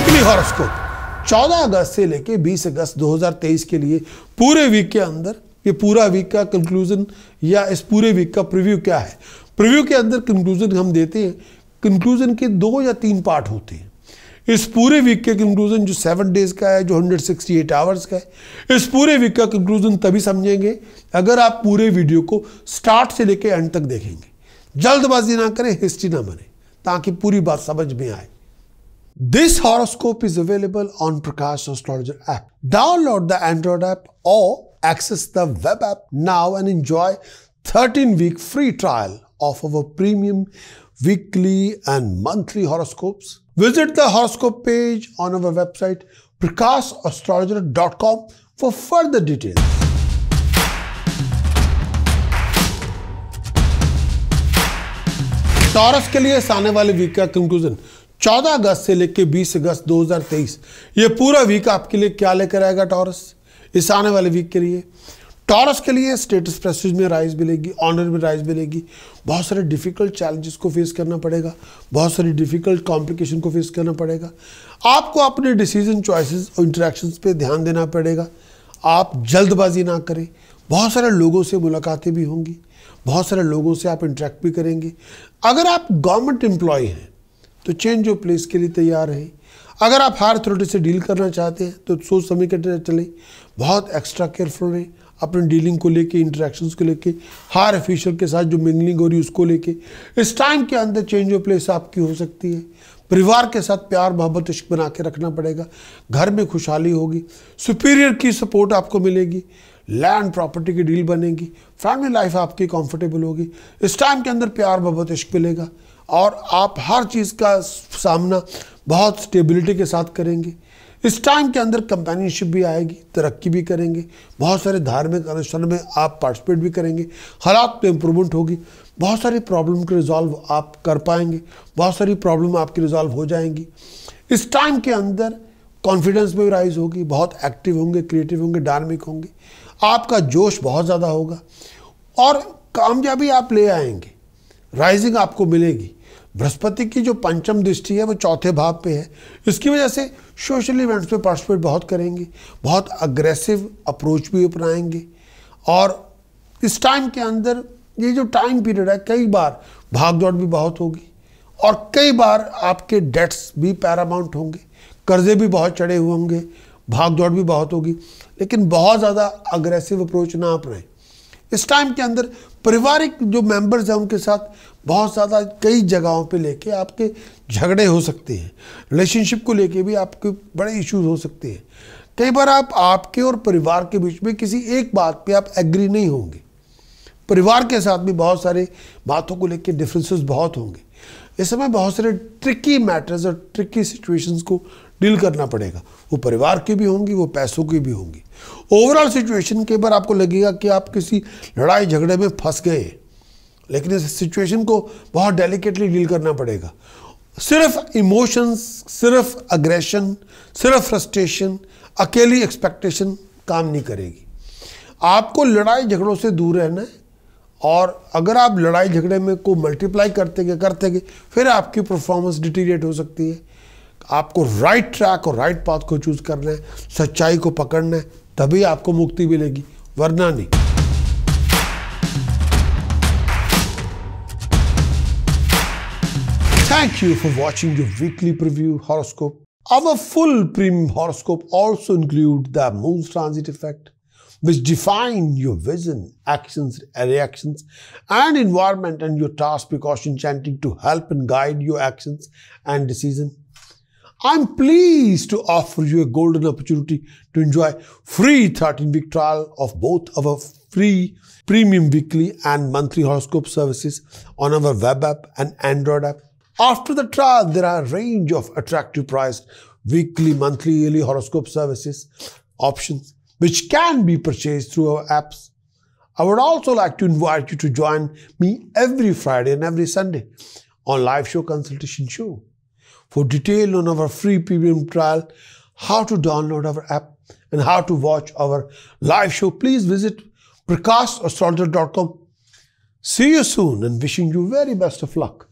Weekly horoscope 14 अगस्त से लेके 20 अगस्त 2023 के लिए पूरे वीक के अंदर ये पूरा वीक का कंक्लूजन या इस पूरे वीक का प्रीव्यू क्या है प्रीव्यू के अंदर कंक्लूजन हम देते हैं कंक्लूजन के दो या तीन पार्ट होते हैं इस पूरे वीक के कंक्लूजन जो सेवन डेज का है जो 168 आवर्स का है इस पूरे वीक का कंक्लूजन तभी समझेंगे अगर आप पूरे वीडियो को स्टार्ट से लेकर एंड तक देखेंगे जल्दबाजी ना करें हिस्ट्री ना बने ताकि पूरी बात समझ में आए This horoscope is available on Prakash Astrologer app. Download the Android app or access the web app now and enjoy 13 week free trial of our premium weekly and monthly horoscopes. Visit the horoscope page on our website prakashastrologer.com for further details. Taurus के लिए आने वाले week का conclusion 14 अगस्त से लेकर 20 अगस्त 2023 ये पूरा week आपके लिए क्या लेकर आएगा टॉरस इस आने वाले वीक के लिए टॉरस के लिए स्टेटस प्रेसिज में राइज मिलेगी ऑनर में राइज मिलेगी बहुत सारे डिफिकल्ट चैलेंजेस को फेस करना पड़ेगा बहुत सारी डिफिकल्ट कॉम्प्लिकेशन को फेस करना पड़ेगा आपको अपने डिसीजन च्वाइस और इंट्रैक्शन पर ध्यान देना पड़ेगा आप जल्दबाजी ना करें बहुत सारे लोगों से मुलाकातें भी होंगी बहुत सारे लोगों से आप इंटरेक्ट भी करेंगे अगर आप गवर्नमेंट एम्प्लॉय हैं तो चेंज ऑफ प्लेस के लिए तैयार रहें अगर आप हार अथॉरिटी से डील करना चाहते हैं तो सोच समझ कर चलें बहुत एक्स्ट्रा केयरफुल रहें अपने डीलिंग को लेके इंटरेक्शंस को लेके हायर ऑफिशियल के साथ जो मिंगलिंग हो रही है उसको लेके इस टाइम के अंदर चेंज ऑफ प्लेस आपकी हो सकती है परिवार के साथ प्यार मोहब्बत इश्क बना के रखना पड़ेगा घर में खुशहाली होगी सुपीरियर की सपोर्ट आपको मिलेगी लैंड प्रॉपर्टी की डील बनेगी फैमिली लाइफ आपकी कंफर्टेबल होगी इस टाइम के अंदर प्यार मोहब्बत इश्क मिलेगा और आप हर चीज़ का सामना बहुत स्टेबिलिटी के साथ करेंगे इस टाइम के अंदर कंपेनियनशिप भी आएगी तरक्की भी करेंगे बहुत सारे धार्मिक अनुष्ठान में आप पार्टिसिपेट भी करेंगे हालात में इम्प्रूवमेंट होगी बहुत सारी प्रॉब्लम को रिजॉल्व आप कर पाएंगे बहुत सारी प्रॉब्लम आपकी रिजॉल्व हो जाएंगी इस टाइम के अंदर कॉन्फिडेंस में राइज होगी बहुत एक्टिव होंगे क्रिएटिव होंगे धार्मिक होंगे आपका जोश बहुत ज़्यादा होगा और कामयाबी आप ले आएंगे राइजिंग आपको मिलेगी बृहस्पति की जो पंचम दृष्टि है वो चौथे भाव पे है इसकी वजह से सोशल इवेंट्स पे पार्टिसिपेट बहुत करेंगे बहुत अग्रेसिव अप्रोच भी अपनाएंगे और इस टाइम के अंदर ये जो टाइम पीरियड है कई बार भाग दौड़ भी बहुत होगी और कई बार आपके डेट्स भी पैरामाउंट होंगे कर्जे भी बहुत चढ़े हुए होंगे भाग दौड़ भी बहुत होगी लेकिन बहुत ज़्यादा अग्रेसिव अप्रोच ना अपनाएं इस टाइम के अंदर पारिवारिक जो मेंबर्स हैं उनके साथ बहुत ज़्यादा कई जगहों पे लेके आपके झगड़े हो सकते हैं रिलेशनशिप को लेके भी आपके बड़े इश्यूज हो सकते हैं कई बार आप आपके और परिवार के बीच में किसी एक बात पे आप एग्री नहीं होंगे परिवार के साथ भी बहुत सारे बातों को लेके डिफरेंसेस बहुत होंगे इस समय बहुत सारे ट्रिकी मैटर्स और ट्रिकी सिचुएशंस को डील करना पड़ेगा वो परिवार की भी होंगी वो पैसों की भी होंगी ओवरऑल सिचुएशन के बार आपको लगेगा कि आप किसी लड़ाई झगड़े में फंस गए हैं लेकिन इस सिचुएशन को बहुत डेलिकेटली डील करना पड़ेगा सिर्फ इमोशंस सिर्फ अग्रेशन सिर्फ फ्रस्ट्रेशन अकेली एक्सपेक्टेशन काम नहीं करेगी आपको लड़ाई झगड़ों से दूर रहना है और अगर आप लड़ाई झगड़े में को मल्टीप्लाई करते गए करते गए फिर आपकी परफॉर्मेंस डिटीरिएट हो सकती है आपको राइट ट्रैक और राइट पाथ को चूज़ करना है सच्चाई को पकड़ना है तभी आपको मुक्ति मिलेगी वरना नहीं Thank you for watching your weekly preview horoscope. Our full premium horoscope also include the moon's transit effect, which define your vision, actions, reactions, and environment and your task precaution chanting to help and guide your actions and decision. I'm pleased to offer you a golden opportunity to enjoy free 13-week trial of both our free premium weekly and monthly horoscope services on our web app and Android app. After the trial, there are a range of attractive priced weekly, monthly, yearly horoscope services options, which can be purchased through our apps. I would also like to invite you to join me every Friday and every Sunday on live show consultation show. For detail on our free premium trial, how to download our app and how to watch our live show, please visit prakashastrologer.com. See you soon and wishing you very best of luck.